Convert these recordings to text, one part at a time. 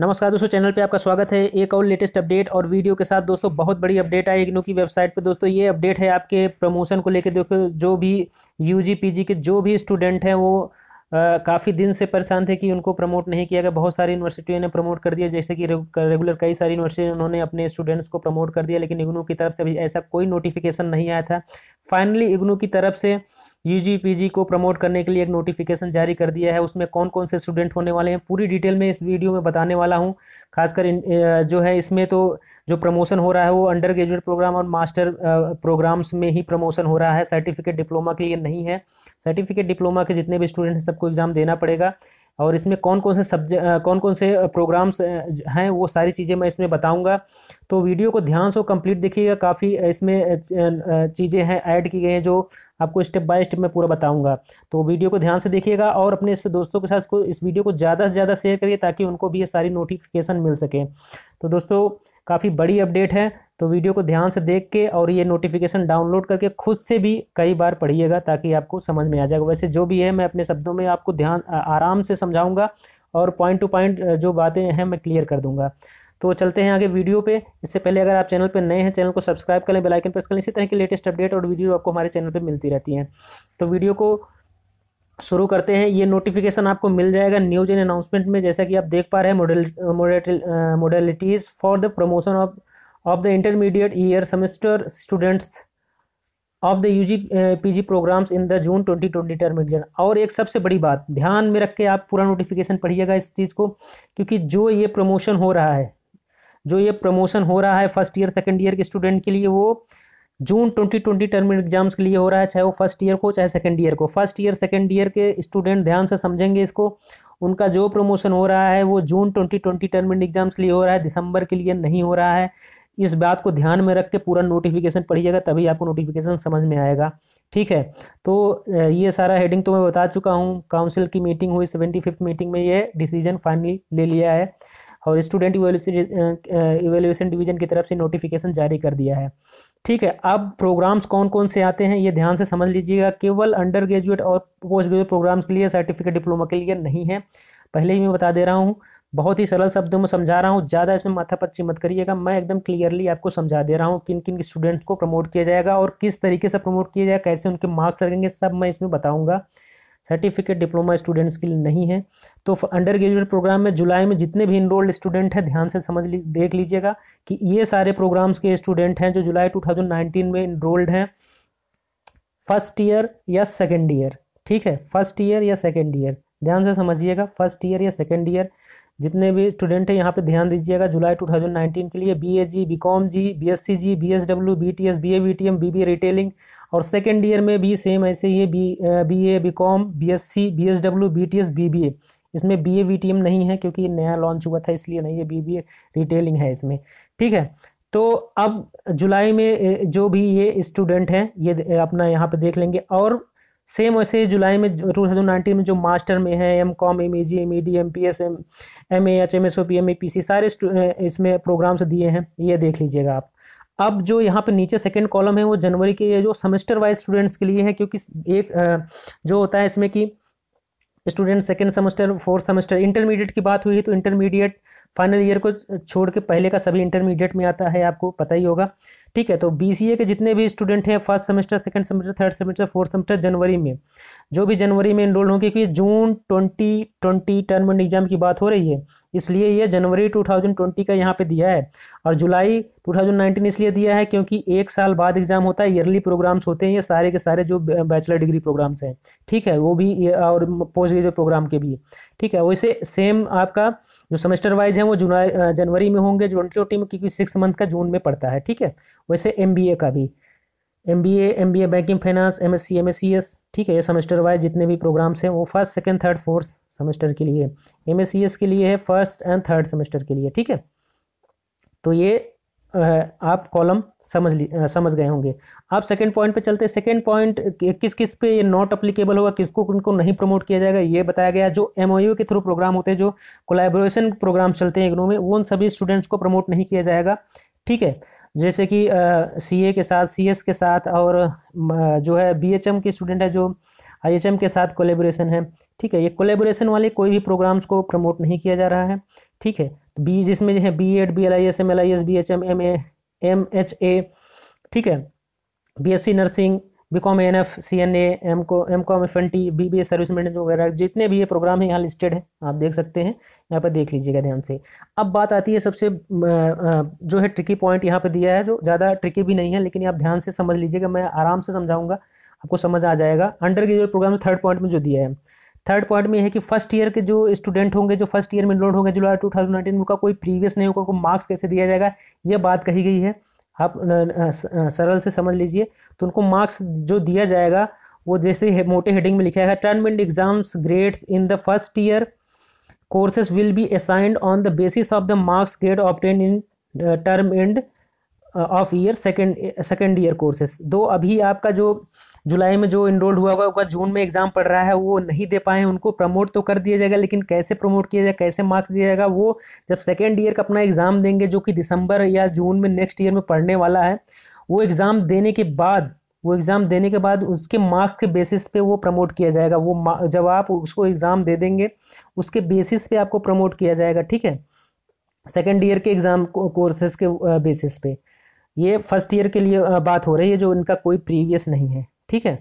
नमस्कार दोस्तों चैनल पे आपका स्वागत है एक और लेटेस्ट अपडेट और वीडियो के साथ दोस्तों बहुत बड़ी अपडेट आई इग्नो की वेबसाइट पे दोस्तों ये अपडेट है आपके प्रमोशन को लेकर देखो जो भी यूजी पीजी के जो भी स्टूडेंट हैं वो काफ़ी दिन से परेशान थे कि उनको प्रमोट नहीं किया गया बहुत सारी यूनिवर्सिटियों ने प्रमोट कर दिया जैसे कि रेगुलर कई सारी यूनिवर्सिटी उन्होंने अपने स्टूडेंट्स को प्रमोट कर दिया लेकिन इग्नू की तरफ से अभी ऐसा कोई नोटिफिकेशन नहीं आया था फाइनली इग्नू की तरफ से जी को प्रमोट करने के लिए एक नोटिफिकेशन जारी कर दिया है उसमें कौन कौन से स्टूडेंट होने वाले हैं पूरी डिटेल में इस वीडियो में बताने वाला हूँ खासकर जो है इसमें तो जो प्रमोशन हो रहा है वो अंडर ग्रेजुएट प्रोग्राम और मास्टर प्रोग्राम्स में ही प्रमोशन हो रहा है सर्टिफिकेट डिप्लोमा के लिए नहीं है सर्टिफिकेट डिप्लोमा के जितने भी स्टूडेंट हैं सबको एग्ज़ाम देना पड़ेगा और इसमें कौन कौन से सब्जेक्ट कौन कौन से प्रोग्राम्स हैं वो सारी चीज़ें मैं इसमें बताऊंगा तो वीडियो को ध्यान से कंप्लीट देखिएगा काफ़ी इसमें चीज़ें हैं ऐड की गई हैं जो आपको स्टेप बाय स्टेप मैं पूरा बताऊंगा तो वीडियो को ध्यान से देखिएगा और अपने इस दोस्तों के साथ इस वीडियो को ज़्यादा से ज़्यादा शेयर करिए ताकि उनको भी ये सारी नोटिफिकेशन मिल सके तो दोस्तों काफ़ी बड़ी अपडेट है तो वीडियो को ध्यान से देख के और ये नोटिफिकेशन डाउनलोड करके खुद से भी कई बार पढ़िएगा ताकि आपको समझ में आ जाएगा वैसे जो भी है मैं अपने शब्दों में आपको ध्यान आराम से समझाऊंगा और पॉइंट टू पॉइंट जो बातें हैं मैं क्लियर कर दूंगा तो चलते हैं आगे वीडियो पे इससे पहले अगर आप चैनल पर नए हैं चैनल को सब्सक्राइब करें बेलाइकन प्रेस करें इसी तरह की लेटेस्ट अपडेट और वीडियो आपको हमारे चैनल पर मिलती रहती हैं तो वीडियो को शुरू करते हैं ये नोटिफिकेशन आपको मिल जाएगा न्यूज एंड अनाउंसमेंट में जैसा कि आप देख पा रहे हैं model modalities for the promotion of of the intermediate year semester students of the U G P G programs in the June twenty term exam और एक सबसे बड़ी बात ध्यान में रख के आप पूरा नोटिफिकेशन पढ़िएगा इस चीज़ को क्योंकि जो ये प्रमोशन हो रहा है जो ये प्रमोशन हो रहा है फर्स्ट ईयर सेकेंड ईयर के स्टूडेंट के लिए वो जून 2020 टर्म एग्जाम्स के लिए हो रहा है चाहे वो फर्स्ट ईयर को चाहे सेकंड ईयर को फर्स्ट ईयर सेकंड ईयर के स्टूडेंट ध्यान से समझेंगे इसको उनका जो प्रमोशन हो रहा है वो जून 2020 टर्म एग्जाम्स के लिए हो रहा है दिसंबर के लिए नहीं हो रहा है इस बात को ध्यान में रख के पूरा नोटिफिकेशन पढ़िएगा तभी आपको नोटिफिकेशन समझ में आएगा ठीक है तो ये सारा हेडिंग तो मैं बता चुका हूँ काउंसिल की मीटिंग हुई सेवेंटी फिफ्थ मीटिंग में ये डिसीजन फाइनली ले लिया है और स्टूडेंट इवेल्यूशन डिवीजन की तरफ से नोटिफिकेशन जारी कर दिया है ठीक है अब प्रोग्राम्स कौन कौन से आते हैं ये ध्यान से समझ लीजिएगा केवल अंडर ग्रेजुएट और पोस्ट ग्रेजुएट प्रोग्राम्स के लिए सर्टिफिकेट डिप्लोमा के लिए नहीं है पहले ही मैं बता दे रहा हूँ बहुत ही सरल शब्दों में समझा रहा हूँ ज़्यादा इसमें माथा पच्ची मत करिएगा मैं एकदम क्लियरली आपको समझा दे रहा हूँ किन किन स्टूडेंट्स को प्रमोट किया जाएगा और किस तरीके से प्रमोट किया जाएगा कैसे उनके मार्क्स लगेंगे सब मैं इसमें बताऊँगा सर्टिफिकेट डिप्लोमा स्टूडेंट्स के लिए नहीं है तो अंडर ग्रेजुएट प्रोग्राम में जुलाई में जितने भी इनरोल्ड स्टूडेंट हैं ध्यान से समझ ली देख लीजिएगा कि ये सारे प्रोग्राम्स के स्टूडेंट हैं जो जुलाई 2019 में इनरोल्ड हैं फर्स्ट ईयर या सेकेंड ईयर ठीक है फर्स्ट ईयर या सेकेंड ईयर ध्यान से समझिएगा फर्स्ट ईयर या सेकेंड ईयर जितने भी स्टूडेंट हैं यहाँ पे ध्यान दीजिएगा जुलाई 2019 के लिए B A G B Com G B S C G B S W B T S B A B T M B B retailing और सेकेंड ईयर में भी सेम ऐसे ही B B A B Com B S C B S W B T S B B A इसमें B A B T M नहीं है क्योंकि ये नया लॉन्च हुआ था इसलिए नहीं है बी बी ए रिटेलिंग है इसमें ठीक है तो अब जुलाई में जो भी ये स्टूडेंट हैं ये अपना यहाँ पे देख लेंगे और सेम वैसे जुलाई में टू थाउजेंड नाइनटीन में जो मास्टर में है M Com M A G M E D M P S M M A H M S O P M A P C सारे इसमें प्रोग्राम्स दिए हैं ये देख लीजिएगा आप अब जो यहाँ पे नीचे सेकेंड कॉलम है वो जनवरी के जो सेमेस्टर वाइज स्टूडेंट्स के लिए है क्योंकि एक जो होता है इसमें कि student second semester fourth semester intermediate की बात हुई है तो इंटरमीडिएट फाइनल ईयर को छोड़ के पहले का सभी इंटरमीडिएट में आता है आपको पता ही होगा ठीक है तो बी के जितने भी स्टूडेंट हैं first semester second semester third semester fourth semester जनवरी में जो भी जनवरी में इनरोल होंगे क्योंकि June twenty twenty term end exam की बात हो रही है इसलिए ये जनवरी 2020 का यहाँ पे दिया है और जुलाई 2019 इसलिए दिया है क्योंकि एक साल बाद एग्जाम होता है ईयरली प्रोग्राम्स होते हैं ये सारे के सारे जो बैचलर डिग्री प्रोग्राम्स हैं ठीक है वो भी और पोस्ट ग्रेजुएट प्रोग्राम के भी ठीक है वैसे सेम आपका जो सेमेस्टर वाइज है वो जुलाई जनवरी में होंगे जो टी में क्योंकि सिक्स मंथ का जून में पड़ता है ठीक है वैसे एम का भी M B M B A banking finance M S C M S C S ठीक है ये सेमेस्टर वाइज जितने भी प्रोग्राम्स हैं वो first second third fourth semester के लिए एम एस सी एस के लिए है फर्स्ट एंड थर्ड सेमेस्टर के लिए ठीक है तो ये आप कॉलम समझ ली समझ गए होंगे आप सेकंड पॉइंट पे चलते हैं सेकंड पॉइंट किस किस पे ये नॉट अप्लीकेबल होगा किसको उनको नहीं प्रमोट किया जाएगा ये बताया गया जो एम के थ्रू प्रोग्राम होते हैं जो कोलैबोरेशन प्रोग्राम चलते हैं इग्नों में उन सभी स्टूडेंट्स को प्रमोट नहीं किया जाएगा ठीक है जैसे कि सी के साथ सी के साथ और जो है बी के स्टूडेंट है जो आईएचएम के साथ कोलेबोरेशन है ठीक है ये कोलेबोरेशन वाले कोई भी प्रोग्राम्स को प्रमोट नहीं किया जा रहा है ठीक है तो बी जिसमें जो है B Ed B L I S M L I S B H M M A M H A ठीक है B S C nursing B Com N F C N A M को M Com F N T B B S service management वगैरह जितने भी ये programme है यहाँ listed है आप देख सकते हैं यहाँ पर देख लीजिएगा ध्यान से अब बात आती है सबसे जो है ट्रिकी पॉइंट यहाँ पर दिया है जो ज़्यादा ट्रिकी भी नहीं है लेकिन आप ध्यान से समझ लीजिएगा मैं आराम से समझाऊंगा आपको समझ आ जाएगा undergraduate program third point में जो दिया है थर्ड पॉइंट में है कि फर्स्ट ईयर के जो स्टूडेंट होंगे जो फर्स्ट ईयर में इनरोल्ड होंगे जुलाई टू थाउजेंड नाइनटीन उनका कोई प्रीवियस नहीं होगा उनको मार्क्स कैसे दिया जाएगा ये बात कही गई है आप सरल से समझ लीजिए तो उनको मार्क्स जो दिया जाएगा वो जैसे मोटे हेडिंग में लिखा है term end exams grades in the first year courses will be assigned on the basis of the marks grade obtain in term end of year second second year courses दो अभी आपका जो जुलाई में जो इनरोल्ड हुआ होगा उनका जून में एग्ज़ाम पड़ रहा है वो नहीं दे पाए हैं उनको प्रमोट तो कर दिया जाएगा लेकिन कैसे प्रमोट किया जाएगा कैसे मार्क्स दिया जाएगा वो जब सेकेंड ईयर का अपना एग्ज़ाम देंगे जो कि दिसंबर या जून में नेक्स्ट ईयर में पढ़ने वाला है वो एग्ज़ाम देने के बाद वो एग्ज़ाम देने के बाद उसके मार्क्स के बेसिस पे वो प्रमोट किया जाएगा वो जब आप उसको एग्ज़ाम दे देंगे उसके बेसिस पे आपको प्रमोट किया जाएगा ठीक है सेकेंड ईयर के एग्ज़ाम कोर्सेज के बेसिस uh, पे ये फर्स्ट ईयर के लिए बात हो रही है जो इनका कोई प्रीवियस नहीं है ठीक है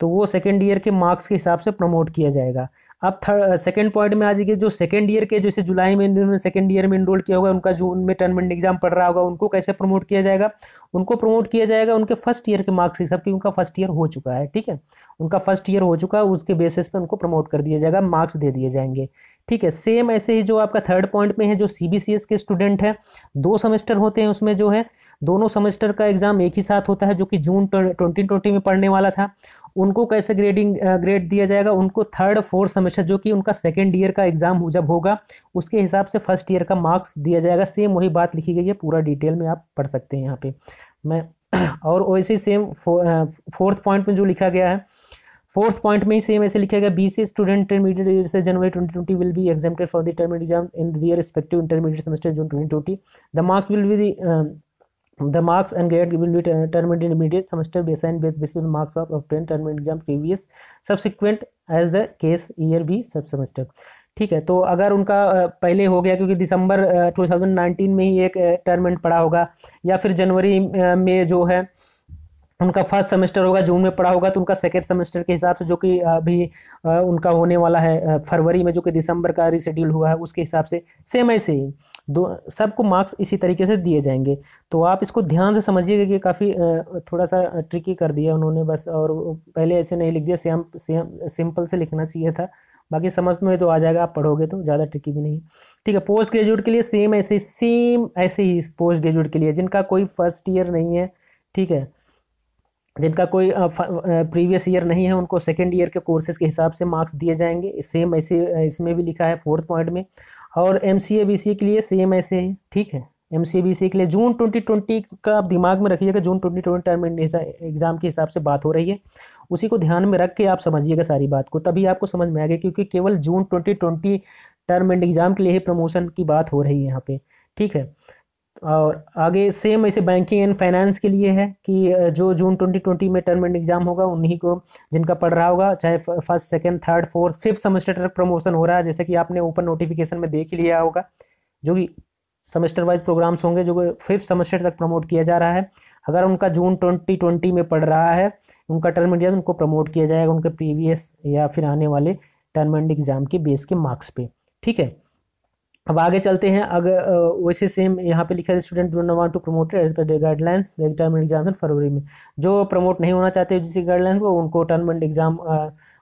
तो वो सेकेंड ईयर के मार्क्स के हिसाब से प्रमोट किया जाएगा अब थर्ड सेकेंड पॉइंट में आ जाइए जो सेकंड ईयर के जैसे जुलाई में इन्होंने सेकेंड ईयर में इनरोल किया होगा उनका जो उनमें टर्म एंड एग्जाम पड़ रहा होगा उनको कैसे प्रमोट किया जाएगा उनको प्रमोट किया जाएगा उनके फर्स्ट ईयर के मार्क्स हिसाब क्योंकि उनका फर्स्ट ईयर हो चुका है ठीक है उनका फर्स्ट ईयर हो चुका है उसके बेसिस पर उनको प्रमोट कर दिया जाएगा मार्क्स दे दिए जाएंगे ठीक है सेम ऐसे ही जो आपका थर्ड पॉइंट में है जो सी के स्टूडेंट हैं दो सेमेस्टर होते हैं उसमें जो है दोनों सेमेस्टर का एग्ज़ाम एक ही साथ होता है जो कि जून ट्वेंटी में पढ़ने वाला था उनको कैसे ग्रेडिंग ग्रेड uh, दिया जाएगा उनको थर्ड फोर्थ सेमेस्टर जो कि उनका सेकेंड ईयर का एग्जाम जब होगा उसके हिसाब से फर्स्ट ईयर का मार्क्स दिया जाएगा सेम वही बात लिखी गई है पूरा डिटेल में आप पढ़ सकते हैं यहाँ पे मैं और वैसे ही सेम फोर्थ पॉइंट में जो लिखा गया है फोर्थ पॉइंट में ही सेम ऐसे लिखा गया बी सी स्टूडेंट इंटरमीडिएट से January twenty twenty will be examined for the term exam in their respective intermediate semester June twenty twenty the marks will be The marks and grade will be term intermediate semester based baseline based based on marks of obtained term exam previous subsequent as the case year be sub semester ठीक है तो अगर उनका पहले हो गया क्योंकि दिसंबर 2019 में ही एक टर्म एंड पड़ा होगा या फिर जनवरी में जो है उनका फर्स्ट सेमेस्टर होगा जून में पढ़ा होगा तो उनका सेकेंड सेमेस्टर के हिसाब से जो कि अभी उनका होने वाला है फरवरी में जो कि दिसंबर का रिशेड्यूल हुआ है उसके हिसाब से सेम ऐसे ही दो सबको मार्क्स इसी तरीके से दिए जाएंगे तो आप इसको ध्यान से समझिएगा कि काफ़ी थोड़ा सा ट्रिकी कर दिया उन्होंने बस और पहले ऐसे नहीं लिख दिया सेम सेम सिंपल से लिखना चाहिए था बाकी समझ में तो आ जाएगा आप पढ़ोगे तो ज़्यादा ट्रिकी भी नहीं ठीक है पोस्ट ग्रेजुएट के लिए सेम ऐसे सेम ऐसे ही पोस्ट ग्रेजुएट के लिए जिनका कोई फर्स्ट ईयर नहीं है ठीक है जिनका कोई प्रीवियस ईयर नहीं है उनको सेकेंड ईयर के कोर्सेज के हिसाब से मार्क्स दिए जाएंगे सेम ऐसे इसमें भी लिखा है फोर्थ पॉइंट में और M C A B C के लिए सेम ऐसे है ठीक है एम सी बी सी के लिए जून ट्वेंटी ट्वेंटी का आप दिमाग में रखिएगा June twenty twenty term exam के हिसाब से बात हो रही है उसी को ध्यान में रख के आप समझिएगा सारी बात को तभी आपको समझ में आएगा क्योंकि केवल June twenty twenty term end exam के लिए ही प्रमोशन की बात हो रही है यहाँ पे ठीक है और आगे सेम ऐसे बैंकिंग एंड फाइनेंस के लिए है कि जो जून 2020 में टर्म एंड एग्जाम होगा उन्हीं को जिनका पढ़ रहा होगा चाहे first second third fourth fifth semester तक प्रमोशन हो रहा है जैसे कि आपने ऊपर नोटिफिकेशन में देख ही लिया होगा जो कि सेमेस्टर वाइज प्रोग्राम्स होंगे जो फिफ्थ सेमेस्टर तक प्रमोट किया जा रहा है अगर उनका जून ट्वेंटी में पढ़ रहा है उनका टर्म एंड उनको प्रमोट किया जाएगा उनके प्रीवियस या फिर आने वाले टर्म एंड एग्जाम के बेस के मार्क्स पे ठीक है अब आगे चलते हैं अगर वैसे सेम यहाँ पे लिखा है student don't want to promote as per guidelines term exam फरवरी में जो प्रमोट नहीं होना चाहते जिसकी गाइडलाइंस वो उनको टर्म एंड एग्जाम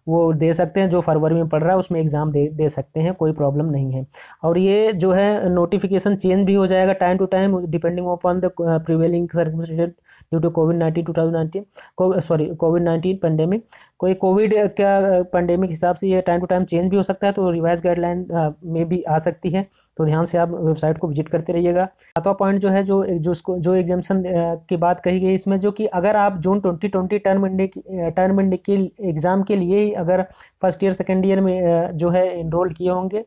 वो दे सकते हैं जो फरवरी में पढ़ रहा है उसमें एग्ज़ाम दे दे सकते हैं कोई प्रॉब्लम नहीं है और ये जो है नोटिफिकेशन चेंज भी हो जाएगा time to time depending upon the prevailing circumstance due to COVID nineteen two thousand nineteen sorry COVID nineteen pandemic कोई कोविड का पेंडेमिक हिसाब से ये टाइम टू टाइम चेंज भी हो सकता है तो रिवाइज गाइडलाइन में भी आ सकती है तो ध्यान से आप वेबसाइट को विजिट करते रहिएगा सातवा पॉइंट जो है जो जो जो एग्जामेशन की बात कही गई इसमें जो कि अगर आप June twenty twenty term term के एग्ज़ाम के लिए ही अगर फर्स्ट ईयर सेकेंड ईयर में जो है इनरोल किए होंगे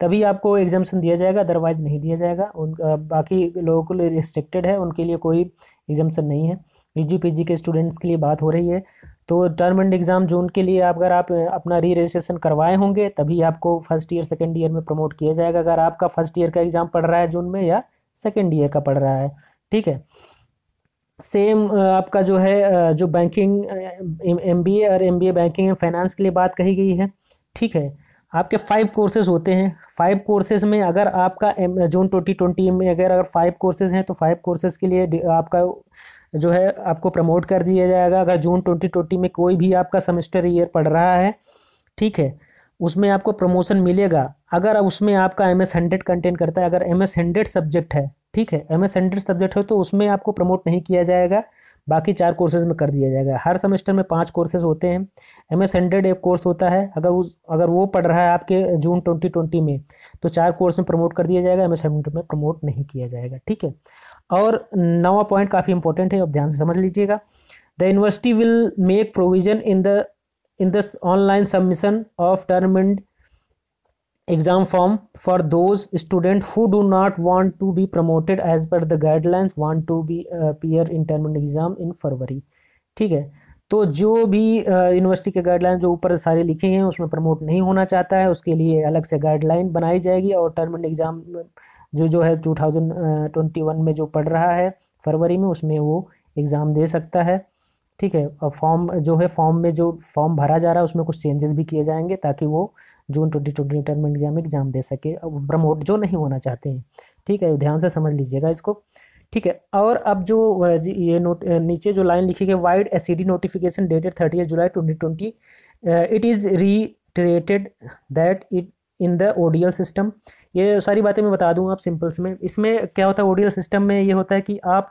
तभी आपको एग्जामेशन दिया जाएगा अदरवाइज नहीं दिया जाएगा उन बाकी लोगों के लिए रिस्ट्रिक्टेड है उनके लिए कोई एग्जामेशन नहीं है यू e जी के स्टूडेंट्स के लिए बात हो रही है तो टर्म एंड एग्ज़ाम जून के लिए अगर आप अपना री रजिस्ट्रेशन करवाए होंगे तभी आपको फर्स्ट ईयर सेकेंड ईयर में प्रमोट किया जाएगा अगर आपका फर्स्ट ईयर का एग्ज़ाम पढ़ रहा है जून में या सेकेंड ईयर का पढ़ रहा है ठीक है सेम आपका जो है जो बैंकिंग एम बी ए और M B A banking and finance के लिए बात कही गई है ठीक है आपके फाइव कोर्सेज होते हैं फाइव कोर्सेज में अगर आपका जून ट्वेंटी ट्वेंटी में अगर अगर फाइव कोर्सेज हैं तो फाइव कोर्सेज के लिए आपका जो है आपको प्रमोट कर दिया जाएगा अगर जून ट्वेंटी में कोई भी आपका सेमेस्टर ईयर पढ़ रहा है ठीक है उसमें आपको प्रमोशन मिलेगा अगर उसमें आपका एम एस हंड्रेड कंटेंट करता है अगर एम एस हंड्रेड सब्जेक्ट है ठीक है एम एस हंड्रेड सब्जेक्ट हो तो उसमें आपको प्रमोट नहीं किया जाएगा बाकी चार कोर्सेज में कर दिया जाएगा हर सेमेस्टर में पांच कोर्सेज होते हैं एम एस हंड्रेड एक कोर्स होता है अगर उस अगर वो पढ़ रहा है आपके जून ट्वेंटी ट्वेंटी में तो चार कोर्स में प्रमोट कर दिया जाएगा एम एस हंड्रेड में प्रमोट नहीं किया जाएगा ठीक है और नवा पॉइंट काफ़ी इंपॉर्टेंट है आप ध्यान से समझ लीजिएगा the university will make provision in the in this online submission of term end exam form for those student who do not want to be promoted as per the guidelines want to be appear in term end exam in फरवरी ठीक है तो जो भी university uh, के guideline जो ऊपर सारे लिखे हैं उसमें प्रमोट नहीं होना चाहता है उसके लिए अलग से गाइडलाइन बनाई जाएगी और टर्मेंट एग्ज़ाम जो जो है टू थाउजेंड ट्वेंटी वन में जो पढ़ रहा है फरवरी में उसमें वो एग्ज़ाम दे सकता है ठीक है और फॉर्म जो है फॉर्म में जो फॉर्म भरा जा रहा है उसमें कुछ चेंजेस भी किए जाएंगे ताकि वो June twenty twenty term exam exam दे सके प्रमोट जो नहीं होना चाहते हैं ठीक है ध्यान से समझ लीजिएगा इसको ठीक है और अब जो ये नोट नीचे जो लाइन लिखी गई vide the notification dated thirty July twenty twenty it is reiterated that it in the ODL system ये सारी बातें मैं बता दूँ आप सिंपल्स में इसमें क्या होता है ओडियल सिस्टम में ये होता है कि आप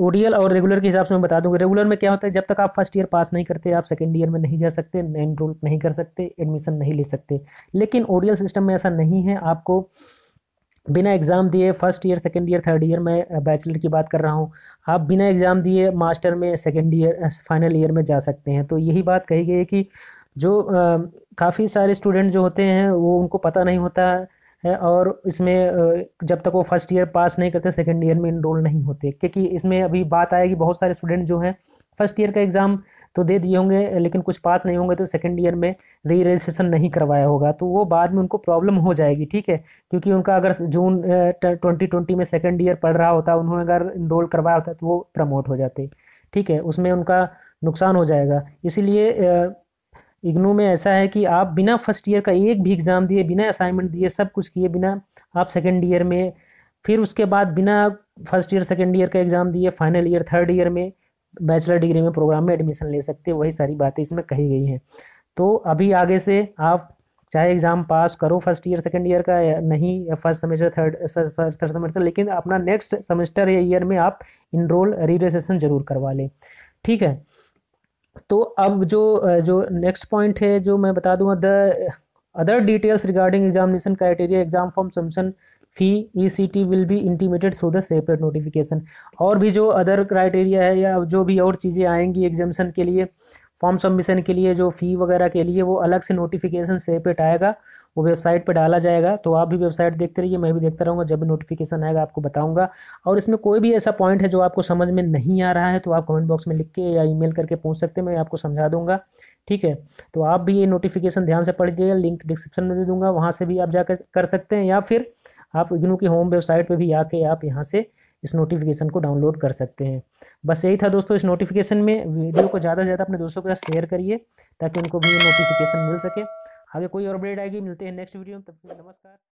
ओडियल और रेगुलर के हिसाब से मैं बता दूंगा रेगुलर में क्या होता है जब तक आप फर्स्ट ईयर पास नहीं करते आप सेकेंड ईयर में नहीं जा सकते एनरोल नहीं कर सकते एडमिशन नहीं ले सकते लेकिन ओडियल सिस्टम में ऐसा नहीं है आपको बिना एग्ज़ाम दिए first year second year third year में बैचलर की बात कर रहा हूँ आप बिना एग्ज़ाम दिए मास्टर में सेकेंड ईयर फाइनल ईयर में जा सकते हैं तो यही बात कही गई है कि जो काफ़ी सारे स्टूडेंट जो होते हैं वो उनको पता नहीं होता है और इसमें जब तक वो फर्स्ट ईयर पास नहीं करते सेकेंड ईयर में इनरोल नहीं होते क्योंकि इसमें अभी बात आएगी बहुत सारे स्टूडेंट जो हैं फर्स्ट ईयर का एग्ज़ाम तो दे दिए होंगे लेकिन कुछ पास नहीं होंगे तो सेकेंड ईयर में री रजिस्ट्रेशन नहीं करवाया होगा तो वो बाद में उनको प्रॉब्लम हो जाएगी ठीक है क्योंकि उनका अगर जून ट्वेंटी ट्वेंटी में सेकेंड ईयर पढ़ रहा होता उन्होंने अगर इनरोल करवाया होता तो वो प्रमोट हो जाते ठीक है उसमें उनका नुकसान हो जाएगा इसीलिए इग्नू में ऐसा है कि आप बिना फर्स्ट ईयर का एक भी एग्ज़ाम दिए बिना असाइनमेंट दिए सब कुछ किए बिना आप सेकेंड ईयर में फिर उसके बाद बिना फर्स्ट ईयर सेकेंड ईयर का एग्ज़ाम दिए फाइनल ईयर थर्ड ईयर में बैचलर डिग्री में प्रोग्राम में एडमिशन ले सकते वही सारी बातें इसमें कही गई हैं तो अभी आगे से आप चाहे एग्ज़ाम पास करो फर्स्ट ईयर सेकेंड ईयर का या नहीं या first semester third third semester लेकिन अपना नेक्स्ट सेमेस्टर या ईयर में आप इनरोल री रजिस्ट्रेशन जरूर करवा लें ठीक है तो अब जो जो नेक्स्ट पॉइंट है जो मैं बता दूंगा the other details regarding examination criteria exam form submission fee E C T will be intimated through the separate notification और भी जो अदर क्राइटेरिया है या जो भी और चीज़ें आएंगी एग्जामेशन के लिए फॉर्म सबमिशन के लिए जो फ़ी वगैरह के लिए वो अलग से नोटिफिकेशन सेपरेट आएगा वो वेबसाइट पर डाला जाएगा तो आप भी वेबसाइट देखते रहिए मैं भी देखता रहूँगा जब भी नोटिफिकेशन आएगा आपको बताऊँगा और इसमें कोई भी ऐसा पॉइंट है जो आपको समझ में नहीं आ रहा है तो आप कमेंट बॉक्स में लिख के या ई करके पूछ सकते हैं मैं आपको समझा दूँगा ठीक है तो आप भी ये नोटिफिकेशन ध्यान से पढ़ लीजिएगा लिंक डिस्क्रिप्शन में दे दूँगा वहाँ से भी आप जाकर कर सकते हैं या फिर आप इग्नू की होम वेबसाइट पर भी आके आप यहाँ से इस नोटिफिकेशन को डाउनलोड कर सकते हैं बस यही था दोस्तों इस नोटिफिकेशन में वीडियो को ज़्यादा से ज़्यादा अपने दोस्तों के साथ शेयर करिए ताकि उनको भी नोटिफिकेशन मिल सके आगे कोई और अपडेट आएगी मिलते हैं नेक्स्ट वीडियो में तब तक नमस्कार